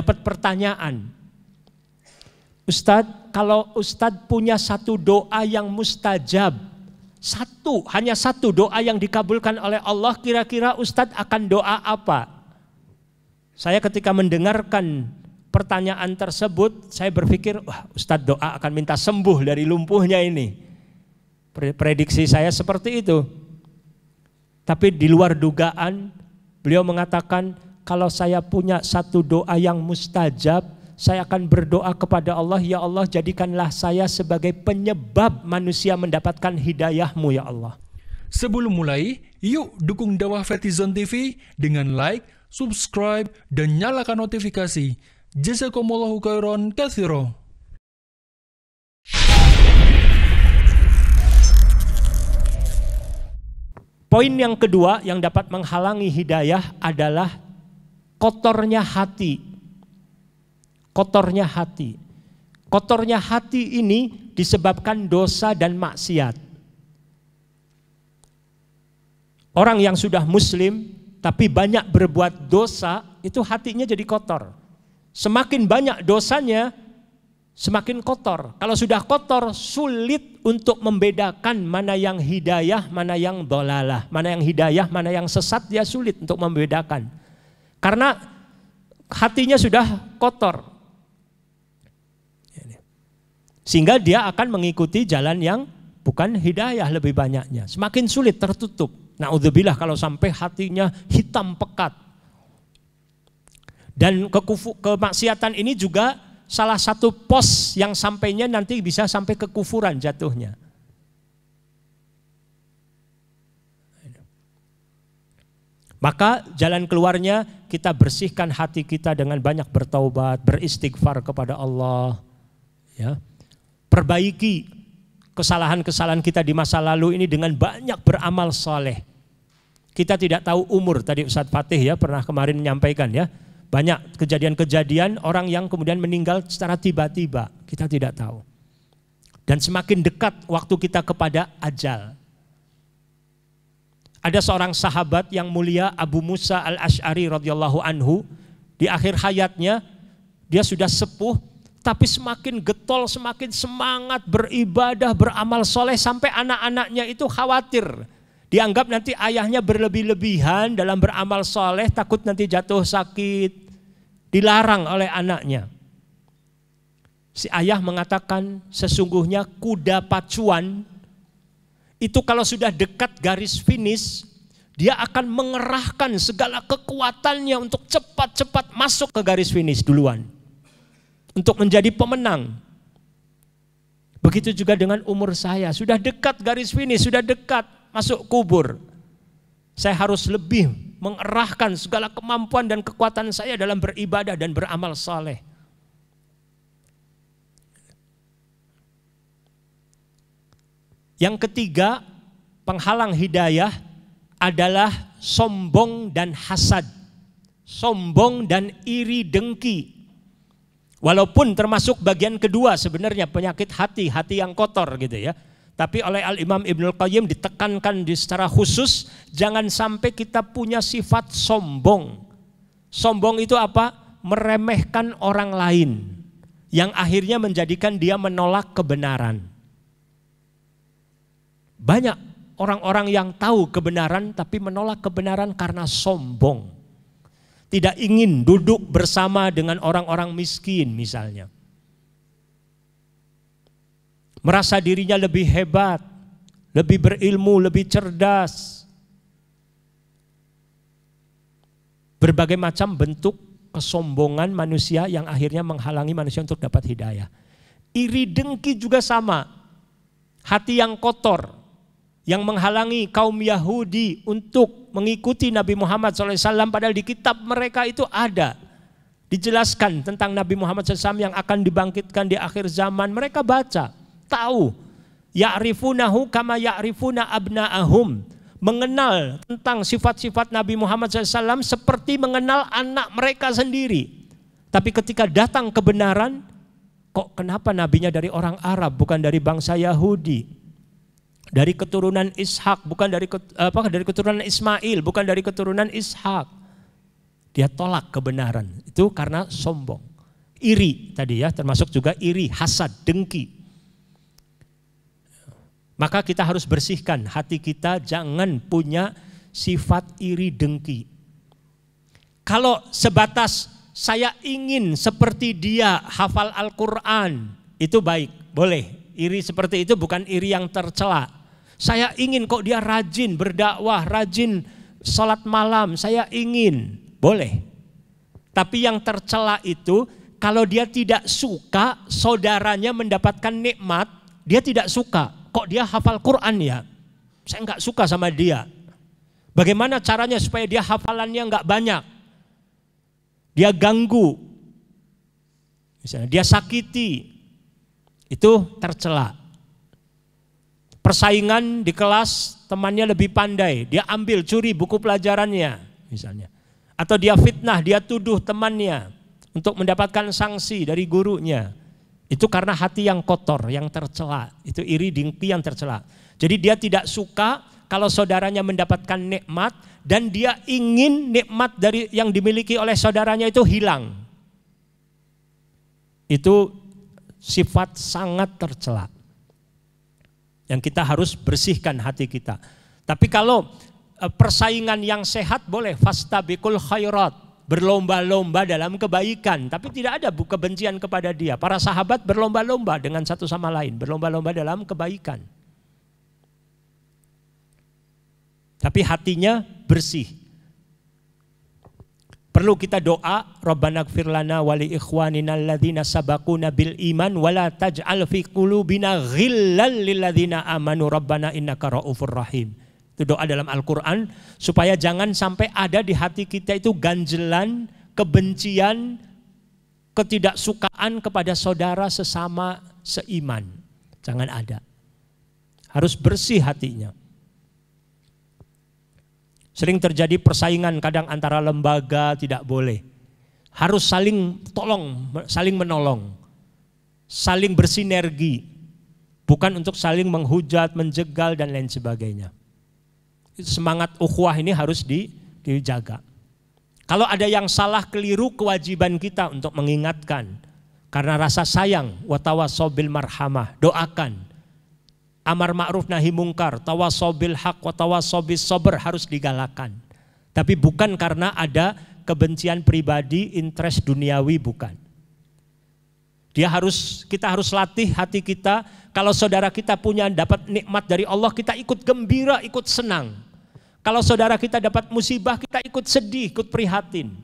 dapat pertanyaan. Ustadz, kalau Ustadz punya satu doa yang mustajab, satu, hanya satu doa yang dikabulkan oleh Allah, kira-kira Ustadz akan doa apa? Saya ketika mendengarkan pertanyaan tersebut, saya berpikir, wah Ustadz doa akan minta sembuh dari lumpuhnya ini. Prediksi saya seperti itu. Tapi di luar dugaan, beliau mengatakan, kalau saya punya satu doa yang mustajab, saya akan berdoa kepada Allah, ya Allah jadikanlah saya sebagai penyebab manusia mendapatkan hidayahmu ya Allah. Sebelum mulai, yuk dukung dakwah Fetizen TV dengan like, subscribe, dan nyalakan notifikasi. Jazakumullahu khairan kathiro. Poin yang kedua yang dapat menghalangi hidayah adalah kotornya hati. Kotornya hati. Kotornya hati ini disebabkan dosa dan maksiat. Orang yang sudah muslim tapi banyak berbuat dosa, itu hatinya jadi kotor. Semakin banyak dosanya, semakin kotor. Kalau sudah kotor, sulit untuk membedakan mana yang hidayah, mana yang dolalah. Mana yang hidayah, mana yang sesat, dia ya sulit untuk membedakan. Karena hatinya sudah kotor. Sehingga dia akan mengikuti jalan yang bukan hidayah lebih banyaknya. Semakin sulit tertutup. Na'udzubillah kalau sampai hatinya hitam pekat. Dan kekufu, kemaksiatan ini juga salah satu pos yang sampainya nanti bisa sampai kekufuran jatuhnya. Maka jalan keluarnya kita bersihkan hati kita dengan banyak bertaubat, beristighfar kepada Allah. Ya. Perbaiki kesalahan-kesalahan kita di masa lalu ini dengan banyak beramal soleh. Kita tidak tahu umur, tadi Ustadz Fatih ya pernah kemarin menyampaikan ya. Banyak kejadian-kejadian orang yang kemudian meninggal secara tiba-tiba, kita tidak tahu. Dan semakin dekat waktu kita kepada ajal, ada seorang sahabat yang mulia Abu Musa al-Ash'ari radhiyallahu anhu di akhir hayatnya dia sudah sepuh tapi semakin getol, semakin semangat beribadah, beramal soleh sampai anak-anaknya itu khawatir. Dianggap nanti ayahnya berlebih-lebihan dalam beramal soleh, takut nanti jatuh sakit. Dilarang oleh anaknya. Si ayah mengatakan sesungguhnya kuda pacuan itu kalau sudah dekat garis finish, dia akan mengerahkan segala kekuatannya untuk cepat-cepat masuk ke garis finish duluan. Untuk menjadi pemenang. Begitu juga dengan umur saya, sudah dekat garis finish, sudah dekat masuk kubur. Saya harus lebih mengerahkan segala kemampuan dan kekuatan saya dalam beribadah dan beramal saleh Yang ketiga, penghalang hidayah adalah sombong dan hasad. Sombong dan iri dengki. Walaupun termasuk bagian kedua sebenarnya penyakit hati, hati yang kotor gitu ya. Tapi oleh Al-Imam Ibnul Qayyim ditekankan di secara khusus jangan sampai kita punya sifat sombong. Sombong itu apa? Meremehkan orang lain yang akhirnya menjadikan dia menolak kebenaran. Banyak orang-orang yang tahu kebenaran tapi menolak kebenaran karena sombong. Tidak ingin duduk bersama dengan orang-orang miskin misalnya. Merasa dirinya lebih hebat, lebih berilmu, lebih cerdas. Berbagai macam bentuk kesombongan manusia yang akhirnya menghalangi manusia untuk dapat hidayah. Iri dengki juga sama. Hati yang kotor, yang menghalangi kaum Yahudi untuk mengikuti Nabi Muhammad SAW padahal di kitab mereka itu ada dijelaskan tentang Nabi Muhammad SAW yang akan dibangkitkan di akhir zaman mereka baca tahu ya'rifunahu kama ya'rifuna abna'ahum mengenal tentang sifat-sifat Nabi Muhammad SAW seperti mengenal anak mereka sendiri tapi ketika datang kebenaran kok kenapa nabinya dari orang Arab bukan dari bangsa Yahudi dari keturunan Ishak, bukan dari apa dari keturunan Ismail, bukan dari keturunan Ishak. Dia tolak kebenaran. Itu karena sombong. Iri tadi ya, termasuk juga iri, hasad, dengki. Maka kita harus bersihkan hati kita jangan punya sifat iri dengki. Kalau sebatas saya ingin seperti dia hafal Al-Qur'an, itu baik, boleh. Iri seperti itu bukan iri yang tercela. Saya ingin kok dia rajin berdakwah, rajin sholat malam. Saya ingin, boleh. Tapi yang tercela itu kalau dia tidak suka saudaranya mendapatkan nikmat, dia tidak suka. Kok dia hafal Quran ya? Saya nggak suka sama dia. Bagaimana caranya supaya dia hafalannya nggak banyak? Dia ganggu, misalnya dia sakiti, itu tercela persaingan di kelas temannya lebih pandai, dia ambil curi buku pelajarannya misalnya. Atau dia fitnah, dia tuduh temannya untuk mendapatkan sanksi dari gurunya. Itu karena hati yang kotor, yang tercela, itu iri dengki yang tercela. Jadi dia tidak suka kalau saudaranya mendapatkan nikmat dan dia ingin nikmat dari yang dimiliki oleh saudaranya itu hilang. Itu sifat sangat tercela yang kita harus bersihkan hati kita. Tapi kalau eh, persaingan yang sehat boleh fasta bikul khairat, berlomba-lomba dalam kebaikan, tapi tidak ada kebencian kepada dia. Para sahabat berlomba-lomba dengan satu sama lain, berlomba-lomba dalam kebaikan. Tapi hatinya bersih, Perlu kita doa, Rabbana gfir lana wali ikhwanina alladhina sabakuna bil iman wala taj'al fi kulubina ghillan lilladhina amanu Rabbana innaka raufur rahim. Itu doa dalam Al-Quran supaya jangan sampai ada di hati kita itu ganjelan, kebencian, ketidaksukaan kepada saudara sesama seiman. Jangan ada. Harus bersih hatinya. Sering terjadi persaingan kadang antara lembaga tidak boleh. Harus saling tolong, saling menolong. Saling bersinergi. Bukan untuk saling menghujat, menjegal dan lain sebagainya. Semangat ukhuwah ini harus di, dijaga. Kalau ada yang salah keliru kewajiban kita untuk mengingatkan. Karena rasa sayang, watawasobil marhamah, doakan amar ma'ruf nahi mungkar, tawasobil hak, tawasobis sober harus digalakan. Tapi bukan karena ada kebencian pribadi, interest duniawi bukan. Dia harus kita harus latih hati kita kalau saudara kita punya dapat nikmat dari Allah kita ikut gembira, ikut senang. Kalau saudara kita dapat musibah kita ikut sedih, ikut prihatin.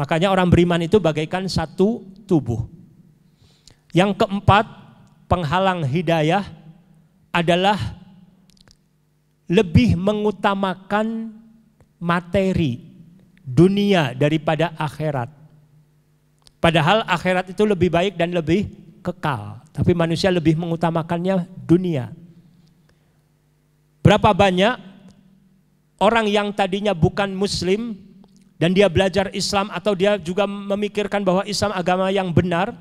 Makanya orang beriman itu bagaikan satu tubuh. Yang keempat, penghalang hidayah adalah lebih mengutamakan materi dunia daripada akhirat. Padahal akhirat itu lebih baik dan lebih kekal, tapi manusia lebih mengutamakannya dunia. Berapa banyak orang yang tadinya bukan muslim dan dia belajar Islam atau dia juga memikirkan bahwa Islam agama yang benar,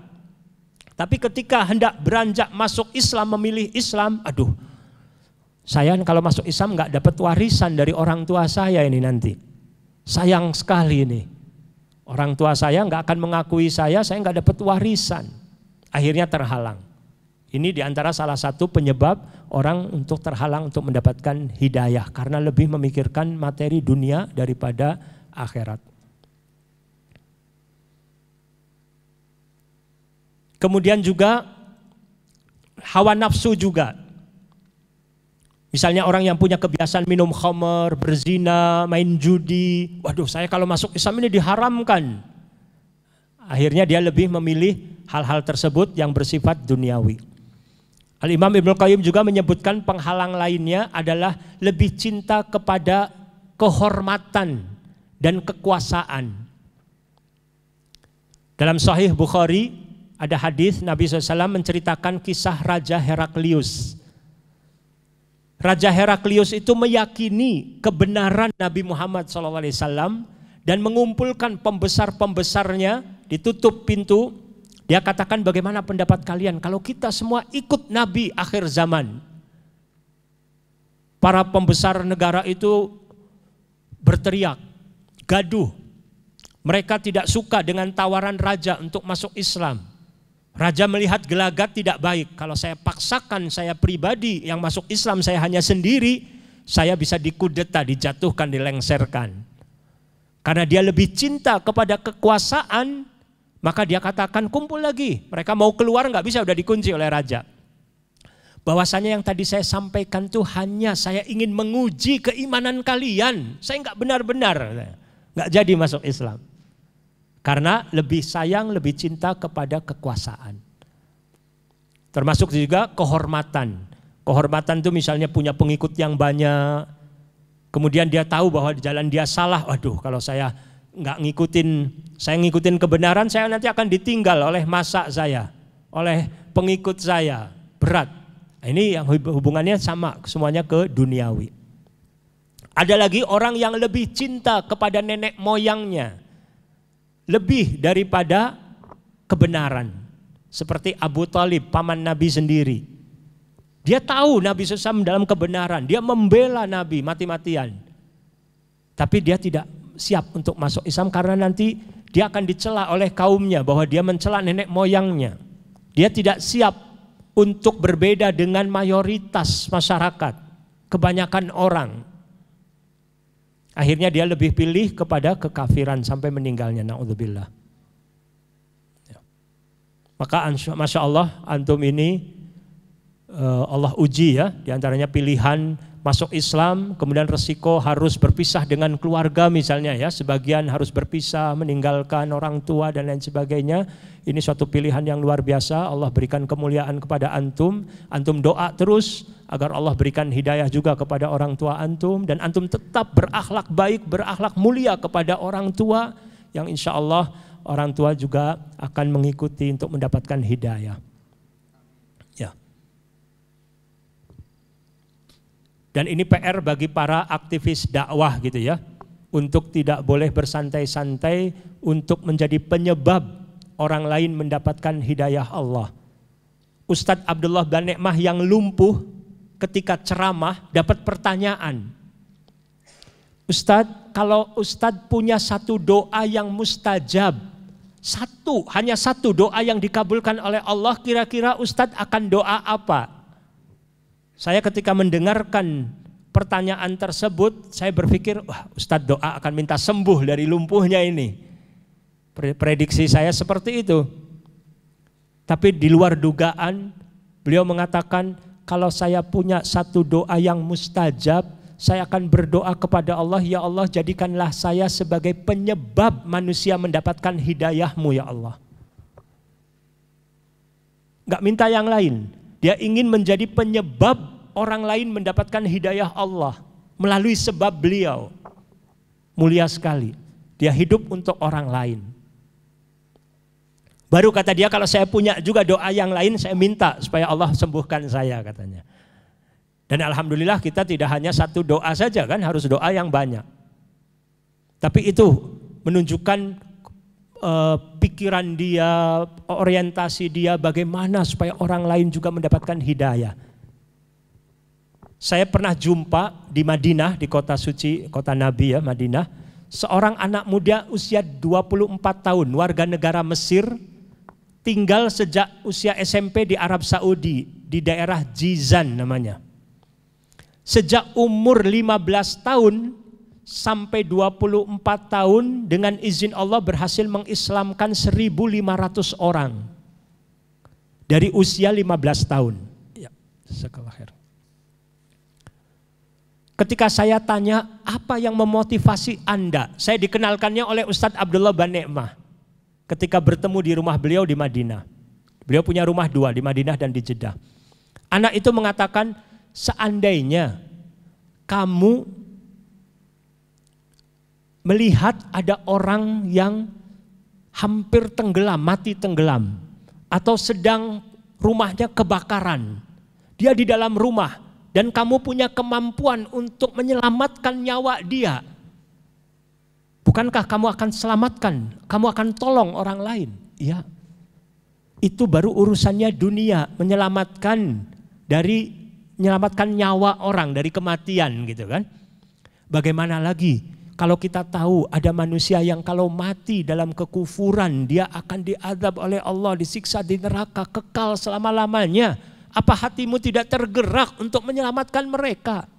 tapi ketika hendak beranjak masuk Islam, memilih Islam, aduh, saya kalau masuk Islam nggak dapat warisan dari orang tua saya ini nanti. Sayang sekali ini. Orang tua saya nggak akan mengakui saya, saya nggak dapat warisan. Akhirnya terhalang. Ini diantara salah satu penyebab orang untuk terhalang untuk mendapatkan hidayah karena lebih memikirkan materi dunia daripada akhirat. Kemudian juga hawa nafsu juga. Misalnya orang yang punya kebiasaan minum khamer, berzina, main judi. Waduh saya kalau masuk Islam ini diharamkan. Akhirnya dia lebih memilih hal-hal tersebut yang bersifat duniawi. Al-Imam Ibnu Qayyim juga menyebutkan penghalang lainnya adalah lebih cinta kepada kehormatan dan kekuasaan. Dalam Sahih Bukhari ada hadis Nabi SAW menceritakan kisah Raja Heraklius. Raja Heraklius itu meyakini kebenaran Nabi Muhammad SAW dan mengumpulkan pembesar-pembesarnya, ditutup pintu. Dia katakan bagaimana pendapat kalian kalau kita semua ikut Nabi akhir zaman. Para pembesar negara itu berteriak, gaduh. Mereka tidak suka dengan tawaran raja untuk masuk Islam. Raja melihat gelagat tidak baik. Kalau saya paksakan saya pribadi yang masuk Islam saya hanya sendiri, saya bisa dikudeta, dijatuhkan, dilengserkan. Karena dia lebih cinta kepada kekuasaan, maka dia katakan kumpul lagi. Mereka mau keluar nggak bisa, udah dikunci oleh raja. Bahwasanya yang tadi saya sampaikan tuh hanya saya ingin menguji keimanan kalian. Saya nggak benar-benar, nggak jadi masuk Islam. Karena lebih sayang, lebih cinta kepada kekuasaan. Termasuk juga kehormatan. Kehormatan itu misalnya punya pengikut yang banyak. Kemudian dia tahu bahwa di jalan dia salah. Waduh, kalau saya nggak ngikutin, saya ngikutin kebenaran, saya nanti akan ditinggal oleh masa saya, oleh pengikut saya. Berat. Ini yang hubungannya sama semuanya ke duniawi. Ada lagi orang yang lebih cinta kepada nenek moyangnya lebih daripada kebenaran. Seperti Abu Talib, paman Nabi sendiri. Dia tahu Nabi Sesam dalam kebenaran. Dia membela Nabi mati-matian. Tapi dia tidak siap untuk masuk Islam karena nanti dia akan dicela oleh kaumnya bahwa dia mencela nenek moyangnya. Dia tidak siap untuk berbeda dengan mayoritas masyarakat, kebanyakan orang. Akhirnya dia lebih pilih kepada kekafiran sampai meninggalnya. Na'udzubillah. Ya. Maka Masya Allah antum ini eh, Allah uji ya. diantaranya pilihan masuk Islam, kemudian resiko harus berpisah dengan keluarga misalnya ya, sebagian harus berpisah, meninggalkan orang tua dan lain sebagainya. Ini suatu pilihan yang luar biasa, Allah berikan kemuliaan kepada antum, antum doa terus, agar Allah berikan hidayah juga kepada orang tua antum dan antum tetap berakhlak baik, berakhlak mulia kepada orang tua yang insya Allah orang tua juga akan mengikuti untuk mendapatkan hidayah. Ya. Dan ini PR bagi para aktivis dakwah gitu ya, untuk tidak boleh bersantai-santai untuk menjadi penyebab orang lain mendapatkan hidayah Allah. Ustadz Abdullah Ganekmah yang lumpuh ketika ceramah dapat pertanyaan. Ustadz, kalau Ustadz punya satu doa yang mustajab, satu, hanya satu doa yang dikabulkan oleh Allah, kira-kira Ustadz akan doa apa? Saya ketika mendengarkan pertanyaan tersebut, saya berpikir, wah Ustadz doa akan minta sembuh dari lumpuhnya ini. Prediksi saya seperti itu. Tapi di luar dugaan, beliau mengatakan, kalau saya punya satu doa yang mustajab, saya akan berdoa kepada Allah, ya Allah jadikanlah saya sebagai penyebab manusia mendapatkan hidayahmu ya Allah. Gak minta yang lain, dia ingin menjadi penyebab orang lain mendapatkan hidayah Allah melalui sebab beliau. Mulia sekali, dia hidup untuk orang lain. Baru kata dia kalau saya punya juga doa yang lain saya minta supaya Allah sembuhkan saya katanya. Dan alhamdulillah kita tidak hanya satu doa saja kan harus doa yang banyak. Tapi itu menunjukkan uh, pikiran dia, orientasi dia bagaimana supaya orang lain juga mendapatkan hidayah. Saya pernah jumpa di Madinah, di kota suci, kota Nabi ya Madinah, seorang anak muda usia 24 tahun, warga negara Mesir, tinggal sejak usia SMP di Arab Saudi di daerah Jizan namanya. Sejak umur 15 tahun sampai 24 tahun dengan izin Allah berhasil mengislamkan 1500 orang dari usia 15 tahun. Ya, Ketika saya tanya apa yang memotivasi Anda, saya dikenalkannya oleh Ustadz Abdullah Banekmah ketika bertemu di rumah beliau di Madinah. Beliau punya rumah dua di Madinah dan di Jeddah. Anak itu mengatakan, seandainya kamu melihat ada orang yang hampir tenggelam, mati tenggelam, atau sedang rumahnya kebakaran, dia di dalam rumah, dan kamu punya kemampuan untuk menyelamatkan nyawa dia, Bukankah kamu akan selamatkan, kamu akan tolong orang lain? Iya. Itu baru urusannya dunia, menyelamatkan dari menyelamatkan nyawa orang dari kematian gitu kan. Bagaimana lagi kalau kita tahu ada manusia yang kalau mati dalam kekufuran dia akan diadab oleh Allah, disiksa di neraka kekal selama-lamanya. Apa hatimu tidak tergerak untuk menyelamatkan mereka?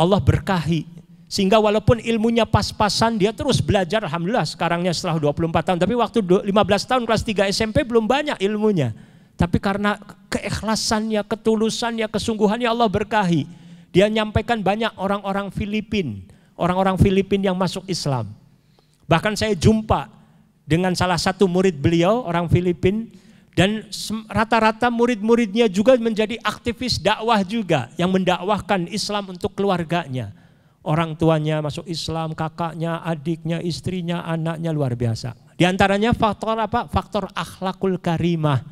Allah berkahi sehingga walaupun ilmunya pas-pasan, dia terus belajar. Alhamdulillah sekarangnya setelah 24 tahun. Tapi waktu 15 tahun kelas 3 SMP belum banyak ilmunya. Tapi karena keikhlasannya, ketulusannya, kesungguhannya Allah berkahi. Dia nyampaikan banyak orang-orang Filipin. Orang-orang Filipin yang masuk Islam. Bahkan saya jumpa dengan salah satu murid beliau, orang Filipin. Dan rata-rata murid-muridnya juga menjadi aktivis dakwah juga yang mendakwahkan Islam untuk keluarganya orang tuanya masuk Islam, kakaknya, adiknya, istrinya, anaknya luar biasa. Di antaranya faktor apa? Faktor akhlakul karimah.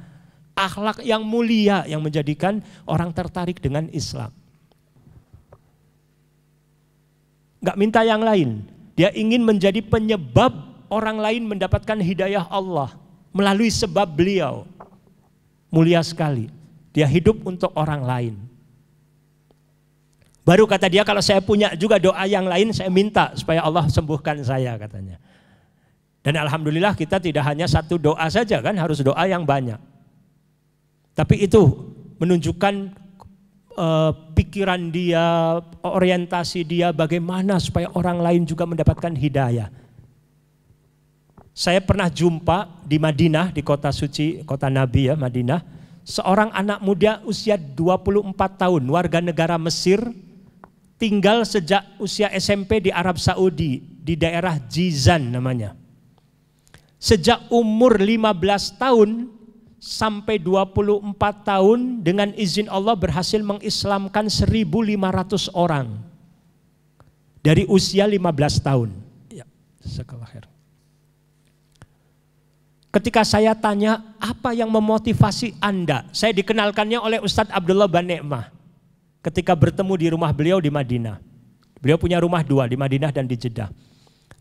Akhlak yang mulia yang menjadikan orang tertarik dengan Islam. Gak minta yang lain. Dia ingin menjadi penyebab orang lain mendapatkan hidayah Allah melalui sebab beliau. Mulia sekali. Dia hidup untuk orang lain. Baru kata dia kalau saya punya juga doa yang lain saya minta supaya Allah sembuhkan saya katanya. Dan alhamdulillah kita tidak hanya satu doa saja kan harus doa yang banyak. Tapi itu menunjukkan uh, pikiran dia, orientasi dia bagaimana supaya orang lain juga mendapatkan hidayah. Saya pernah jumpa di Madinah, di kota suci, kota Nabi ya Madinah, seorang anak muda usia 24 tahun, warga negara Mesir, tinggal sejak usia SMP di Arab Saudi di daerah Jizan namanya. Sejak umur 15 tahun sampai 24 tahun dengan izin Allah berhasil mengislamkan 1500 orang dari usia 15 tahun. Ya, Ketika saya tanya apa yang memotivasi Anda, saya dikenalkannya oleh Ustadz Abdullah Banemah ketika bertemu di rumah beliau di Madinah. Beliau punya rumah dua di Madinah dan di Jeddah.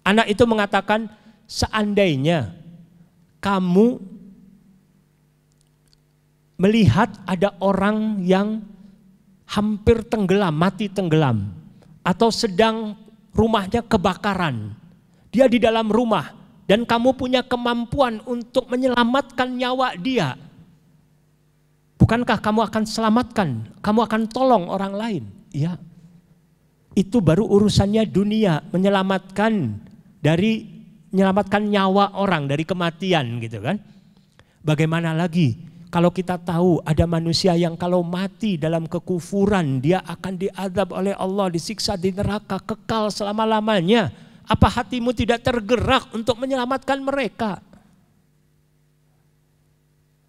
Anak itu mengatakan, seandainya kamu melihat ada orang yang hampir tenggelam, mati tenggelam, atau sedang rumahnya kebakaran, dia di dalam rumah, dan kamu punya kemampuan untuk menyelamatkan nyawa dia, Bukankah kamu akan selamatkan, kamu akan tolong orang lain? Iya. Itu baru urusannya dunia, menyelamatkan dari menyelamatkan nyawa orang dari kematian gitu kan. Bagaimana lagi kalau kita tahu ada manusia yang kalau mati dalam kekufuran dia akan diadab oleh Allah, disiksa di neraka kekal selama-lamanya. Apa hatimu tidak tergerak untuk menyelamatkan mereka?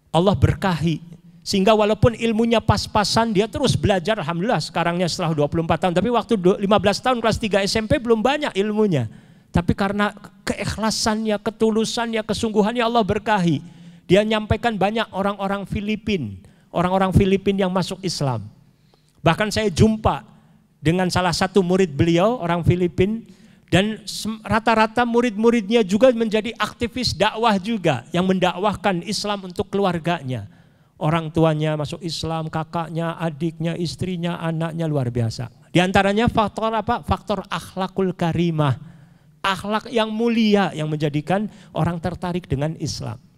Allah berkahi sehingga walaupun ilmunya pas-pasan, dia terus belajar. Alhamdulillah sekarangnya setelah 24 tahun. Tapi waktu 15 tahun kelas 3 SMP belum banyak ilmunya. Tapi karena keikhlasannya, ketulusannya, kesungguhannya Allah berkahi. Dia nyampaikan banyak orang-orang Filipin. Orang-orang Filipin yang masuk Islam. Bahkan saya jumpa dengan salah satu murid beliau, orang Filipin. Dan rata-rata murid-muridnya juga menjadi aktivis dakwah juga. Yang mendakwahkan Islam untuk keluarganya orang tuanya masuk Islam, kakaknya, adiknya, istrinya, anaknya luar biasa. Di antaranya faktor apa? Faktor akhlakul karimah. Akhlak yang mulia yang menjadikan orang tertarik dengan Islam.